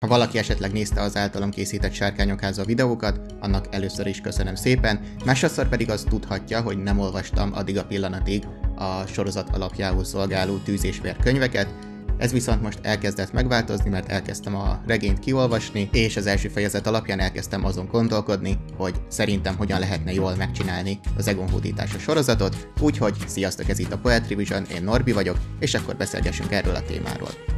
Ha valaki esetleg nézte az általam készített sárkányokháza videókat, annak először is köszönöm szépen, másodszor pedig azt tudhatja, hogy nem olvastam addig a pillanatig a sorozat alapjául szolgáló tűz és vér könyveket, ez viszont most elkezdett megváltozni, mert elkezdtem a regényt kiolvasni, és az első fejezet alapján elkezdtem azon gondolkodni, hogy szerintem hogyan lehetne jól megcsinálni az Egon hódítása sorozatot, úgyhogy sziasztok, ez itt a Poetry Vision, én Norbi vagyok, és akkor beszélgessünk erről a témáról.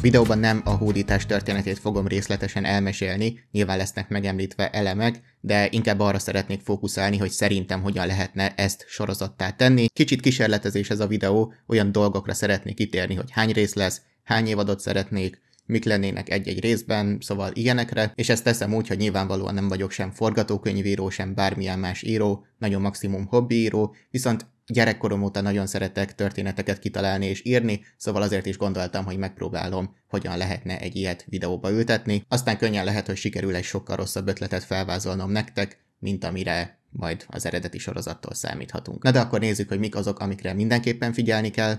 Videóban nem a hódítás történetét fogom részletesen elmesélni, nyilván lesznek megemlítve elemek, de inkább arra szeretnék fókuszálni, hogy szerintem hogyan lehetne ezt sorozattá tenni. Kicsit kísérletezés ez a videó, olyan dolgokra szeretnék kitérni, hogy hány rész lesz, hány évadot szeretnék, mik lennének egy-egy részben, szóval ilyenekre, és ezt teszem úgy, hogy nyilvánvalóan nem vagyok sem forgatókönyvíró, sem bármilyen más író, nagyon maximum hobbiíró, viszont gyerekkorom óta nagyon szeretek történeteket kitalálni és írni, szóval azért is gondoltam, hogy megpróbálom, hogyan lehetne egy ilyet videóba ültetni. Aztán könnyen lehet, hogy sikerül egy sokkal rosszabb ötletet felvázolnom nektek, mint amire majd az eredeti sorozattól számíthatunk. Na de akkor nézzük, hogy mik azok, amikre mindenképpen figyelni kell.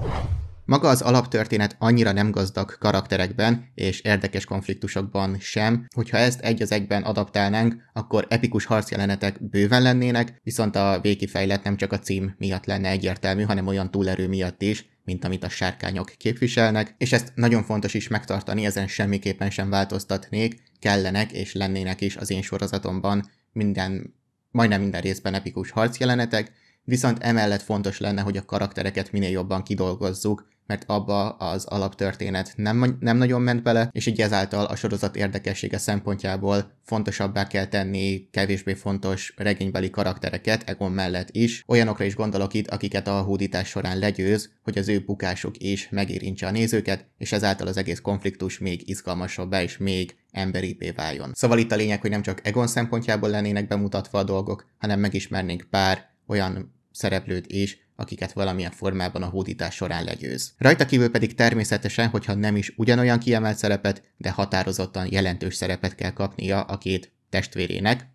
Maga az alaptörténet annyira nem gazdag karakterekben és érdekes konfliktusokban sem, hogyha ezt egy az egyben adaptálnánk, akkor epikus harcjelenetek bőven lennének, viszont a végkifejlet nem csak a cím miatt lenne egyértelmű, hanem olyan túlerő miatt is, mint amit a sárkányok képviselnek, és ezt nagyon fontos is megtartani, ezen semmiképpen sem változtatnék, kellenek és lennének is az én sorozatomban minden, majdnem minden részben epikus harcjelenetek, viszont emellett fontos lenne, hogy a karaktereket minél jobban kidolgozzuk, mert abba az alaptörténet nem, nem nagyon ment bele, és így ezáltal a sorozat érdekessége szempontjából fontosabbá kell tenni kevésbé fontos regénybeli karaktereket Egon mellett is. Olyanokra is gondolok itt, akiket a hódítás során legyőz, hogy az ő bukásuk is megérintse a nézőket, és ezáltal az egész konfliktus még izgalmasabbá és még emberibbé váljon. Szóval itt a lényeg, hogy nem csak Egon szempontjából lennének bemutatva a dolgok, hanem megismernénk pár olyan szereplőt is, akiket valamilyen formában a hódítás során legyőz. Rajta kívül pedig természetesen, hogyha nem is ugyanolyan kiemelt szerepet, de határozottan jelentős szerepet kell kapnia a két testvérének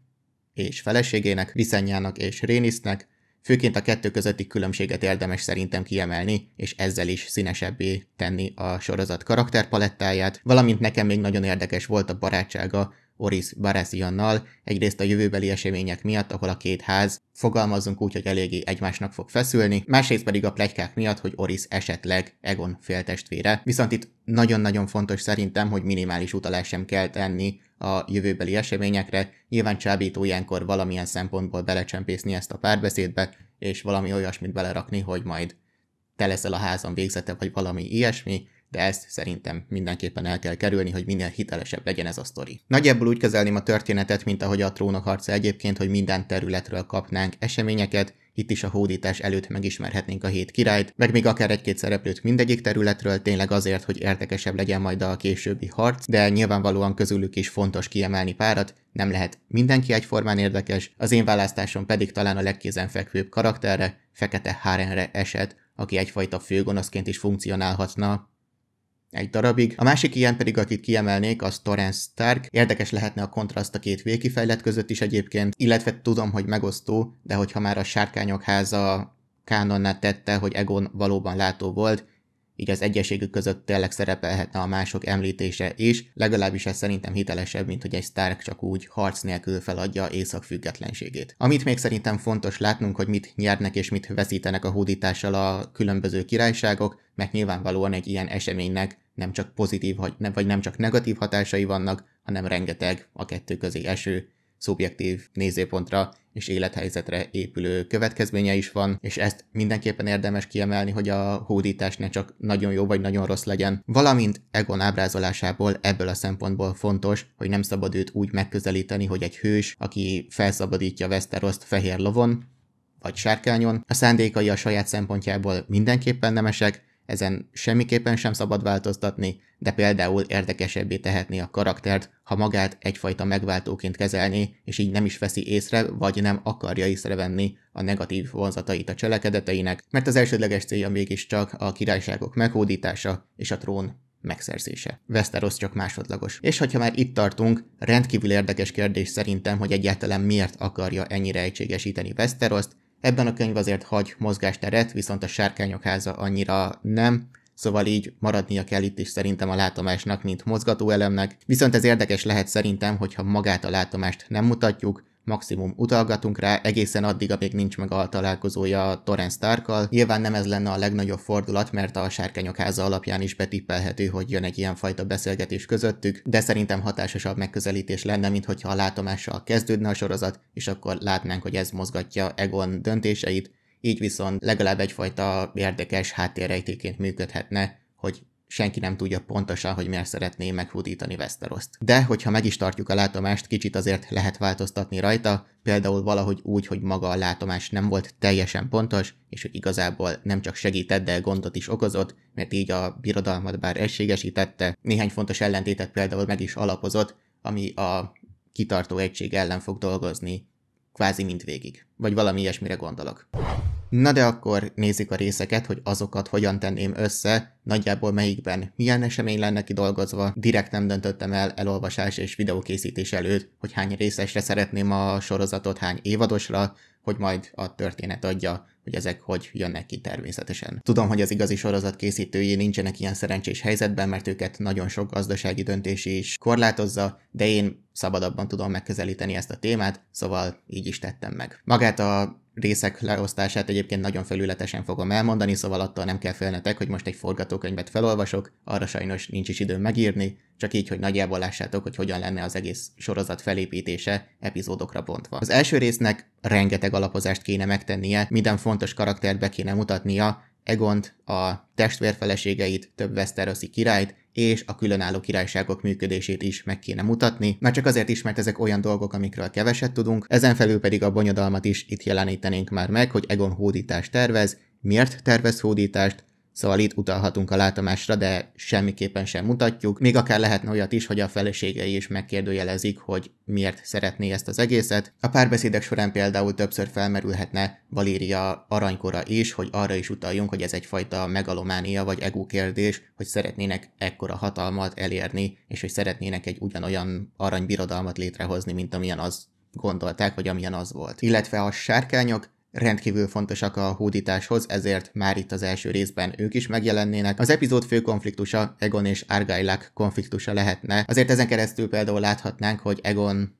és feleségének, Viszonyának és Rénisznek, főként a kettő közötti különbséget érdemes szerintem kiemelni, és ezzel is színesebbé tenni a sorozat karakterpalettáját, valamint nekem még nagyon érdekes volt a barátsága Oris Baresiannal, egyrészt a jövőbeli események miatt, ahol a két ház, fogalmazunk úgy, hogy eléggé egymásnak fog feszülni, másrészt pedig a plegykák miatt, hogy Oris esetleg Egon féltestvére. Viszont itt nagyon-nagyon fontos szerintem, hogy minimális utalás sem kell tenni a jövőbeli eseményekre. Nyilván csábító ilyenkor valamilyen szempontból belecsempészni ezt a párbeszédbe, és valami olyasmit belerakni, hogy majd te leszel a házam végzete, vagy valami ilyesmi, de ezt szerintem mindenképpen el kell kerülni, hogy minél hitelesebb legyen ez a sztori. Nagyjából úgy kezelném a történetet, mint ahogy a trónok harca egyébként, hogy minden területről kapnánk eseményeket, itt is a hódítás előtt megismerhetnénk a hét királyt, meg még akár egy-két szereplőt mindegyik területről, tényleg azért, hogy érdekesebb legyen majd a későbbi harc, de nyilvánvalóan közülük is fontos kiemelni párat, nem lehet mindenki egyformán érdekes, az én választásom pedig talán a legkézenfekvőbb karakterre, Fekete Hárenre esett, aki egyfajta főgonoszként is funkcionálhatna, egy darabig. A másik ilyen pedig, akit kiemelnék, az Torrance Stark. Érdekes lehetne a kontraszt a két végkifejlet között is egyébként, illetve tudom, hogy megosztó, de hogyha már a Sárkányok háza kánonná tette, hogy Egon valóban látó volt, így az egyeségük között tényleg szerepelhetne a mások említése is, legalábbis ez szerintem hitelesebb, mint hogy egy Stark csak úgy harc nélkül feladja Észak függetlenségét. Amit még szerintem fontos látnunk, hogy mit nyernek és mit veszítenek a hódítással a különböző királyságok, meg nyilvánvalóan egy ilyen eseménynek nem csak pozitív, vagy nem csak negatív hatásai vannak, hanem rengeteg a kettő közé eső, szubjektív nézőpontra és élethelyzetre épülő következménye is van, és ezt mindenképpen érdemes kiemelni, hogy a hódítás ne csak nagyon jó vagy nagyon rossz legyen. Valamint Egon ábrázolásából ebből a szempontból fontos, hogy nem szabad őt úgy megközelíteni, hogy egy hős, aki felszabadítja Westeroszt fehér lovon, vagy sárkányon, a szándékai a saját szempontjából mindenképpen nemesek, ezen semmiképpen sem szabad változtatni, de például érdekesebbé tehetni a karaktert, ha magát egyfajta megváltóként kezelni, és így nem is veszi észre, vagy nem akarja észrevenni a negatív vonzatait a cselekedeteinek, mert az elsődleges célja mégiscsak a királyságok meghódítása és a trón megszerzése. Westeros csak másodlagos. És hogyha már itt tartunk, rendkívül érdekes kérdés szerintem, hogy egyáltalán miért akarja ennyire egységesíteni Westeroszt, Ebben a könyv azért hagy mozgásteret, viszont a sárkányok háza annyira nem, Szóval így maradnia kell itt is szerintem a látomásnak, mint mozgatóelemnek, viszont ez érdekes lehet szerintem, hogyha magát a látomást nem mutatjuk, maximum utalgatunk rá, egészen addig, amíg nincs meg a találkozója a Torrent Starkkal. Nyilván nem ez lenne a legnagyobb fordulat, mert a sárkányok háza alapján is betippelhető, hogy jön egy ilyen fajta beszélgetés közöttük, de szerintem hatásosabb megközelítés lenne, mint hogyha a látomással kezdődne a sorozat, és akkor látnánk, hogy ez mozgatja Egon döntéseit, így viszont legalább egyfajta érdekes háttérrejtéként működhetne, hogy senki nem tudja pontosan, hogy miért szeretné meghódítani Westeroszt. De hogyha meg is tartjuk a látomást, kicsit azért lehet változtatni rajta, például valahogy úgy, hogy maga a látomás nem volt teljesen pontos, és hogy igazából nem csak segített, de gondot is okozott, mert így a birodalmat bár egységesítette, néhány fontos ellentétet például meg is alapozott, ami a kitartó egység ellen fog dolgozni kvázi mind végig. Vagy valami ilyesmire gondolok. Na de akkor nézzük a részeket, hogy azokat hogyan tenném össze, nagyjából melyikben milyen esemény lenne kidolgozva. Direkt nem döntöttem el elolvasás és videókészítés előtt, hogy hány részesre szeretném a sorozatot, hány évadosra, hogy majd a történet adja, hogy ezek hogy jönnek ki természetesen. Tudom, hogy az igazi sorozat készítői nincsenek ilyen szerencsés helyzetben, mert őket nagyon sok gazdasági döntés is korlátozza, de én szabadabban tudom megközelíteni ezt a témát, szóval így is tettem meg. Magát a részek leosztását egyébként nagyon felületesen fogom elmondani, szóval attól nem kell félnetek, hogy most egy forgatókönyvet felolvasok, arra sajnos nincs is időm megírni, csak így, hogy nagyjából lássátok, hogy hogyan lenne az egész sorozat felépítése epizódokra bontva. Az első résznek rengeteg alapozást kéne megtennie, minden fontos karaktert be kéne mutatnia, Egont, a testvérfeleségeit, több Westeroszi királyt, és a különálló királyságok működését is meg kéne mutatni, már csak azért is, mert ezek olyan dolgok, amikről keveset tudunk, ezen felül pedig a bonyodalmat is itt jelenítenénk már meg, hogy Egon hódítást tervez, miért tervez hódítást, Szóval itt utalhatunk a látomásra, de semmiképpen sem mutatjuk. Még akár lehetne olyat is, hogy a feleségei is megkérdőjelezik, hogy miért szeretné ezt az egészet. A párbeszédek során például többször felmerülhetne Valéria aranykora is, hogy arra is utaljunk, hogy ez egyfajta megalománia vagy ego kérdés, hogy szeretnének ekkora hatalmat elérni, és hogy szeretnének egy ugyanolyan aranybirodalmat létrehozni, mint amilyen az gondolták, vagy amilyen az volt. Illetve a sárkányok rendkívül fontosak a hódításhoz, ezért már itt az első részben ők is megjelennének. Az epizód fő konfliktusa Egon és Argylak konfliktusa lehetne, azért ezen keresztül például láthatnánk, hogy Egon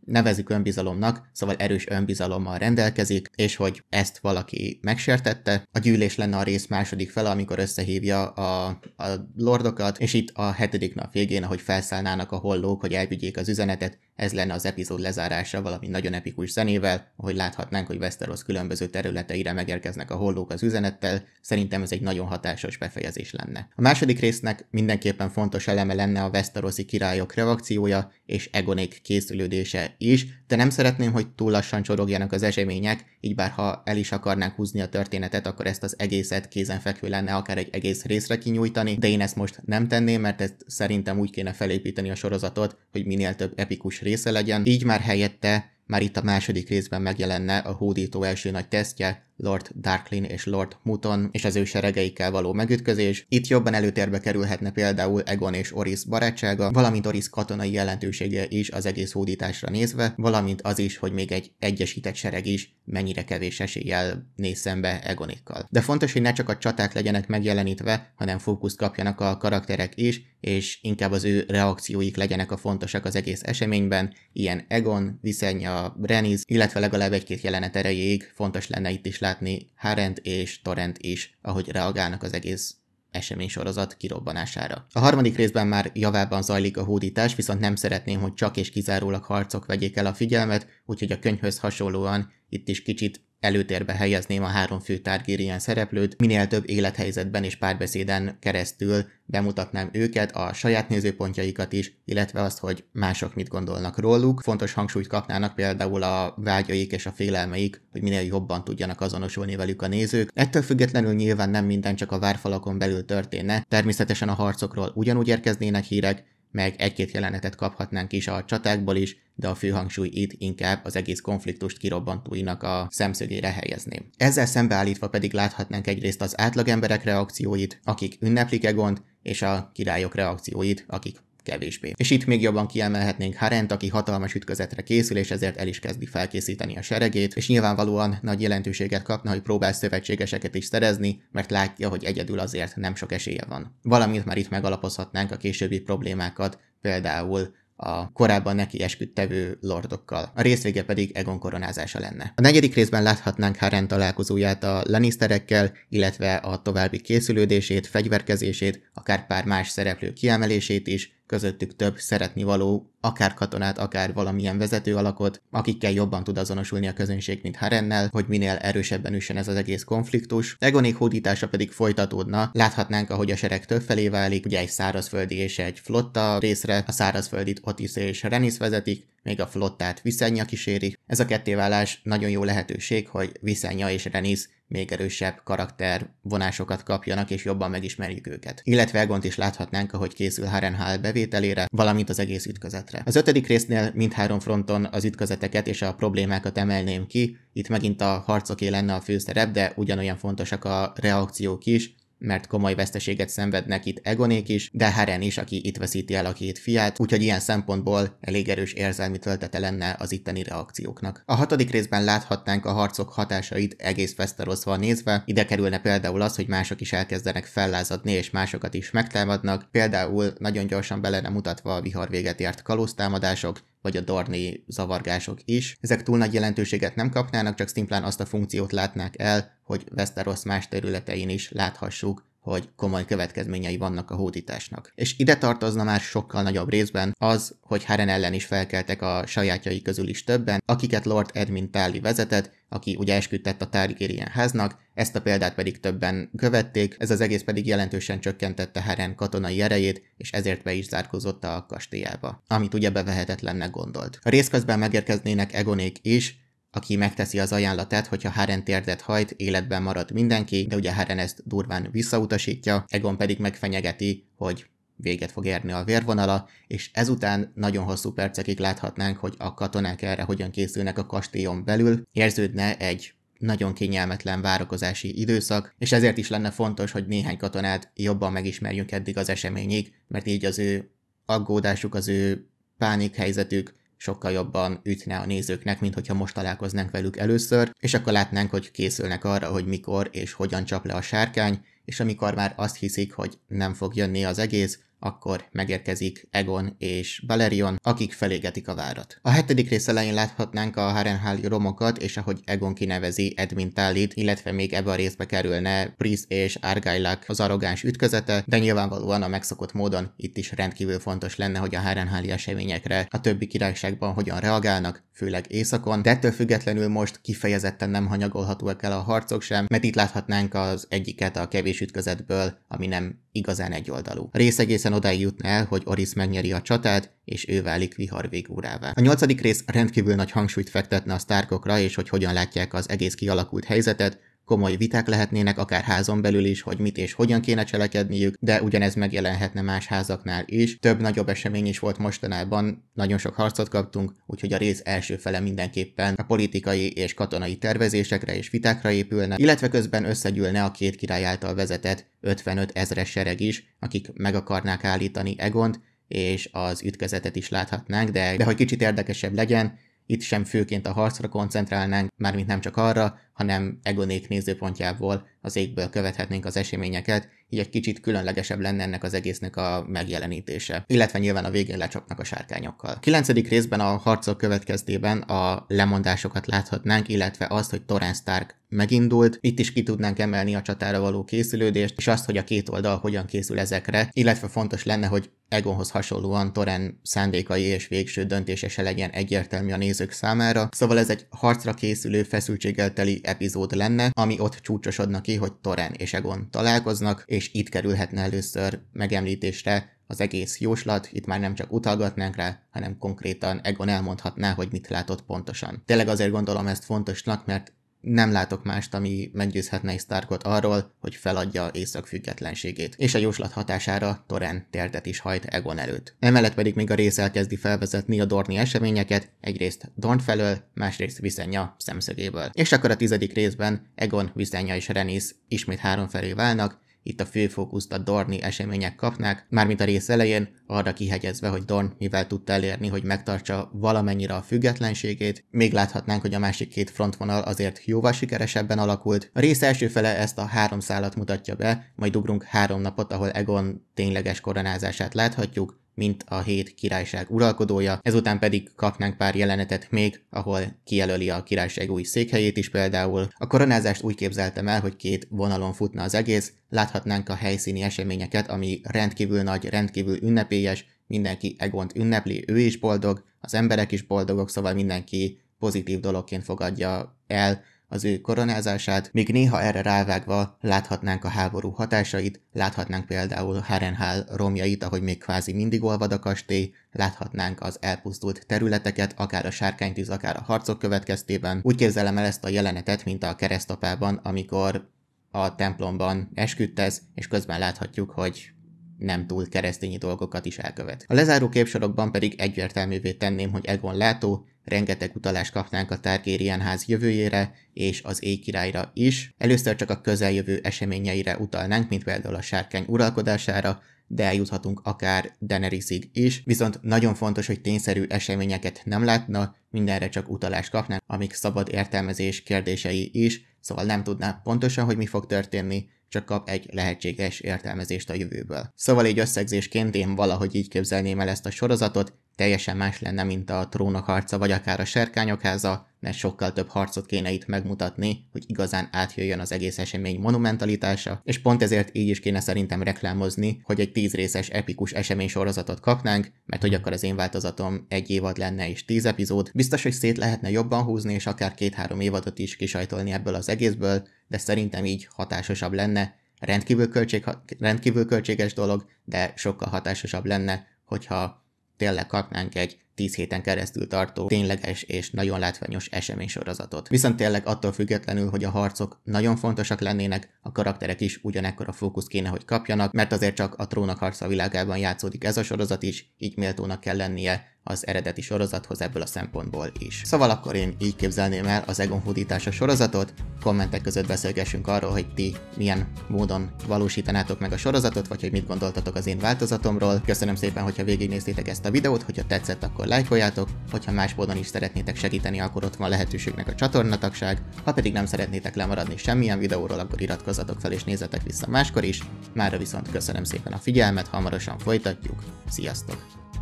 nevezik önbizalomnak, szóval erős önbizalommal rendelkezik, és hogy ezt valaki megsértette. A gyűlés lenne a rész második fele, amikor összehívja a, a lordokat, és itt a hetedik nap végén, ahogy felszállnának a hollók, hogy elvigyék az üzenetet, ez lenne az epizód lezárása valami nagyon epikus zenével, ahogy láthatnánk, hogy Westeros különböző területeire megérkeznek a hollók az üzenettel, szerintem ez egy nagyon hatásos befejezés lenne. A második résznek mindenképpen fontos eleme lenne a Westerosi királyok reakciója és Egonék készülődése is, de nem szeretném, hogy túl lassan csorogjanak az események, így bár ha el is akarnánk húzni a történetet, akkor ezt az egészet kézenfekvő lenne akár egy egész részre kinyújtani, de én ezt most nem tenném, mert ezt szerintem úgy kéne felépíteni a sorozatot, hogy minél több epikus része legyen, így már helyette már itt a második részben megjelenne a hódító első nagy tesztje, Lord Darklin és Lord Muton és az ő seregeikkel való megütközés. Itt jobban előtérbe kerülhetne például Egon és Oris barátsága, valamint Oris katonai jelentősége is az egész hódításra nézve, valamint az is, hogy még egy egyesített sereg is mennyire kevés eséllyel néz szembe Egonikkal. De fontos, hogy ne csak a csaták legyenek megjelenítve, hanem fókuszt kapjanak a karakterek is, és inkább az ő reakcióik legyenek a fontosak az egész eseményben, ilyen Egon, Viszenya, a Renis, illetve legalább egy-két jelenet erejéig fontos lenne itt is látni látni Harent és Torrent is, ahogy reagálnak az egész esemény sorozat kirobbanására. A harmadik részben már javában zajlik a hódítás, viszont nem szeretném, hogy csak és kizárólag harcok vegyék el a figyelmet, úgyhogy a könyvhöz hasonlóan itt is kicsit Előtérbe helyezném a három fő Targaryen szereplőt, minél több élethelyzetben és párbeszéden keresztül bemutatnám őket, a saját nézőpontjaikat is, illetve azt, hogy mások mit gondolnak róluk. Fontos hangsúlyt kapnának például a vágyaik és a félelmeik, hogy minél jobban tudjanak azonosulni velük a nézők. Ettől függetlenül nyilván nem minden csak a várfalakon belül történne, természetesen a harcokról ugyanúgy érkeznének hírek, meg egy-két jelenetet kaphatnánk is a csatákból is, de a főhangsúly itt inkább az egész konfliktust kirobbantóinak a szemszögére helyezném. Ezzel szembeállítva pedig láthatnánk egyrészt az átlagemberek reakcióit, akik ünneplik Egont, és a királyok reakcióit, akik kevésbé. És itt még jobban kiemelhetnénk Harent, aki hatalmas ütközetre készül, és ezért el is kezdi felkészíteni a seregét, és nyilvánvalóan nagy jelentőséget kapna, hogy próbál szövetségeseket is szerezni, mert látja, hogy egyedül azért nem sok esélye van. Valamint már itt megalapozhatnánk a későbbi problémákat, például a korábban neki esküdtevő lordokkal. A részvége pedig Egon koronázása lenne. A negyedik részben láthatnánk Haren találkozóját a Lannisterekkel, illetve a további készülődését, fegyverkezését, akár pár más szereplő kiemelését is, közöttük több szeretni való, akár katonát, akár valamilyen vezető alakot, akikkel jobban tud azonosulni a közönség, mint Harennel, hogy minél erősebben üssen ez az egész konfliktus. Egonék hódítása pedig folytatódna, láthatnánk, ahogy a sereg felé válik, ugye egy szárazföldi és egy flotta részre, a szárazföldit Otis és Renis vezetik, még a flottát Viszenya kíséri. Ez a kettéválás nagyon jó lehetőség, hogy Viszenya és Renis még erősebb karakter vonásokat kapjanak, és jobban megismerjük őket. Illetve Egont is láthatnánk, ahogy készül Harrenhal bevételére, valamint az egész ütközetre. Az ötödik résznél mindhárom fronton az ütközeteket és a problémákat emelném ki, itt megint a harcoké lenne a főszerep, de ugyanolyan fontosak a reakciók is, mert komoly veszteséget szenvednek itt Egonék is, de Heren is, aki itt veszíti el a két fiát, úgyhogy ilyen szempontból elég erős érzelmi töltete lenne az itteni reakcióknak. A hatodik részben láthatnánk a harcok hatásait egész Westerosval nézve, ide kerülne például az, hogy mások is elkezdenek fellázadni és másokat is megtámadnak, például nagyon gyorsan bele mutatva a vihar véget ért kalóztámadások, vagy a Dorni zavargások is. Ezek túl nagy jelentőséget nem kapnának, csak szimplán azt a funkciót látnák el, hogy Westeros más területein is láthassuk hogy komoly következményei vannak a hódításnak. És ide tartozna már sokkal nagyobb részben az, hogy Haren ellen is felkeltek a sajátjai közül is többen, akiket Lord Edmund Tully vezetett, aki ugye esküdtett a Targaryen háznak, ezt a példát pedig többen követték, ez az egész pedig jelentősen csökkentette Haren katonai erejét, és ezért be is zárkozott a kastélyába, amit ugye bevehetetlennek gondolt. A rész közben megérkeznének Egonék is, aki megteszi az ajánlatát, hogyha Haren térdet hajt, életben marad mindenki, de ugye Haren ezt durván visszautasítja, Egon pedig megfenyegeti, hogy véget fog érni a vérvonala, és ezután nagyon hosszú percekig láthatnánk, hogy a katonák erre hogyan készülnek a kastélyon belül, érződne egy nagyon kényelmetlen várakozási időszak, és ezért is lenne fontos, hogy néhány katonát jobban megismerjünk eddig az eseményig, mert így az ő aggódásuk, az ő pánik helyzetük sokkal jobban ütne a nézőknek, mint hogyha most találkoznánk velük először, és akkor látnánk, hogy készülnek arra, hogy mikor és hogyan csap le a sárkány, és amikor már azt hiszik, hogy nem fog jönni az egész, akkor megérkezik Egon és Balerion, akik felégetik a várat. A hetedik rész elején láthatnánk a Harrenhal romokat, és ahogy Egon kinevezi Edmund Tallit, illetve még ebbe a részbe kerülne Pris és Argylak az arrogáns ütközete, de nyilvánvalóan a megszokott módon itt is rendkívül fontos lenne, hogy a Harrenhali eseményekre a többi királyságban hogyan reagálnak, főleg északon, de ettől függetlenül most kifejezetten nem hanyagolhatóak el a harcok sem, mert itt láthatnánk az egyiket a kevés ütközetből, ami nem igazán egyoldalú. Rész egészen egészen odáig jutna el, hogy Oris megnyeri a csatát, és ő válik vihar végúrává. A nyolcadik rész rendkívül nagy hangsúlyt fektetne a Starkokra, és hogy hogyan látják az egész kialakult helyzetet, komoly viták lehetnének akár házon belül is, hogy mit és hogyan kéne cselekedniük, de ugyanez megjelenhetne más házaknál is. Több nagyobb esemény is volt mostanában, nagyon sok harcot kaptunk, úgyhogy a rész első fele mindenképpen a politikai és katonai tervezésekre és vitákra épülne, illetve közben összegyűlne a két király által vezetett 55 ezres sereg is, akik meg akarnák állítani Egont, és az ütközetet is láthatnánk, de, de hogy kicsit érdekesebb legyen, itt sem főként a harcra koncentrálnánk, mármint nem csak arra, hanem Egonék nézőpontjából az égből követhetnénk az eseményeket, így egy kicsit különlegesebb lenne ennek az egésznek a megjelenítése. Illetve nyilván a végén lecsapnak a sárkányokkal. Kilencedik részben a harcok következtében a lemondásokat láthatnánk, illetve azt, hogy Torrance Stark megindult, itt is ki tudnánk emelni a csatára való készülődést, és azt, hogy a két oldal hogyan készül ezekre, illetve fontos lenne, hogy Egonhoz hasonlóan Toren szándékai és végső döntése se legyen egyértelmű a nézők számára, szóval ez egy harcra készülő, feszültséggel teli epizód lenne, ami ott csúcsosodna ki, hogy Toren és Egon találkoznak, és itt kerülhetne először megemlítésre az egész jóslat, itt már nem csak utalgatnánk rá, hanem konkrétan Egon elmondhatná, hogy mit látott pontosan. Tényleg azért gondolom ezt fontosnak, mert nem látok mást, ami meggyőzhetne Starkot arról, hogy feladja Észak függetlenségét, és a jóslat hatására Toren tértet is hajt Egon előtt. Emellett pedig még a rész elkezdi felvezetni a Dorni eseményeket, egyrészt Dorn felől, másrészt Viszenya szemszögéből. És akkor a tizedik részben Egon, Viszenya és Renis ismét három felé válnak, itt a főfókuszt a Dorni események kapnák, mármint a rész elején, arra kihegyezve, hogy Dorn mivel tudta elérni, hogy megtartsa valamennyire a függetlenségét, még láthatnánk, hogy a másik két frontvonal azért jóval sikeresebben alakult. A rész első fele ezt a három szálat mutatja be, majd ugrunk három napot, ahol Egon tényleges koronázását láthatjuk, mint a hét királyság uralkodója, ezután pedig kapnánk pár jelenetet még, ahol kijelöli a királyság új székhelyét is például. A koronázást úgy képzeltem el, hogy két vonalon futna az egész, láthatnánk a helyszíni eseményeket, ami rendkívül nagy, rendkívül ünnepélyes, mindenki Egont ünnepli, ő is boldog, az emberek is boldogok, szóval mindenki pozitív dologként fogadja el az ő koronázását, még néha erre rávágva láthatnánk a háború hatásait, láthatnánk például Hárenhál romjait, ahogy még kvázi mindig olvad a kastély, láthatnánk az elpusztult területeket, akár a sárkánytűz, akár a harcok következtében. Úgy képzelem el ezt a jelenetet, mint a keresztapában, amikor a templomban esküdtez, és közben láthatjuk, hogy nem túl keresztényi dolgokat is elkövet. A lezáró képsorokban pedig egyértelművé tenném, hogy Egon Látó rengeteg utalást kapnánk a Targaryen ház jövőjére és az éjkirályra is. Először csak a közeljövő eseményeire utalnánk, mint például a sárkány uralkodására, de eljuthatunk akár Daenerysig is, viszont nagyon fontos, hogy tényszerű eseményeket nem látna, mindenre csak utalást kapnánk, amik szabad értelmezés kérdései is, szóval nem tudná pontosan, hogy mi fog történni, csak kap egy lehetséges értelmezést a jövőből. Szóval így összegzésként én valahogy így képzelném el ezt a sorozatot, teljesen más lenne, mint a trónok harca, vagy akár a serkányok háza, mert sokkal több harcot kéne itt megmutatni, hogy igazán átjöjjön az egész esemény monumentalitása, és pont ezért így is kéne szerintem reklámozni, hogy egy tíz részes epikus esemény sorozatot kapnánk, mert hogy akkor az én változatom egy évad lenne és tíz epizód. Biztos, hogy szét lehetne jobban húzni, és akár két-három évadot is kisajtolni ebből az egészből, de szerintem így hatásosabb lenne, rendkívül, költség, rendkívül költséges dolog, de sokkal hatásosabb lenne, hogyha tényleg kapnánk egy tíz héten keresztül tartó tényleges és nagyon látványos eseménysorozatot. Viszont tényleg attól függetlenül, hogy a harcok nagyon fontosak lennének, a karakterek is ugyanekkor a fókusz kéne, hogy kapjanak, mert azért csak a trónok harca világában játszódik ez a sorozat is, így méltónak kell lennie az eredeti sorozathoz ebből a szempontból is. Szóval akkor én így képzelném el az Egon hódítása sorozatot, kommentek között beszélgessünk arról, hogy ti milyen módon valósítanátok meg a sorozatot, vagy hogy mit gondoltatok az én változatomról. Köszönöm szépen, hogyha végignéztétek ezt a videót, hogyha tetszett, akkor lájkoljátok, hogyha más módon is szeretnétek segíteni, akkor ott van lehetőségnek a csatornatagság, ha pedig nem szeretnétek lemaradni semmilyen videóról, akkor iratkozzatok fel és nézzetek vissza máskor is, mára viszont köszönöm szépen a figyelmet, hamarosan folytatjuk, sziasztok!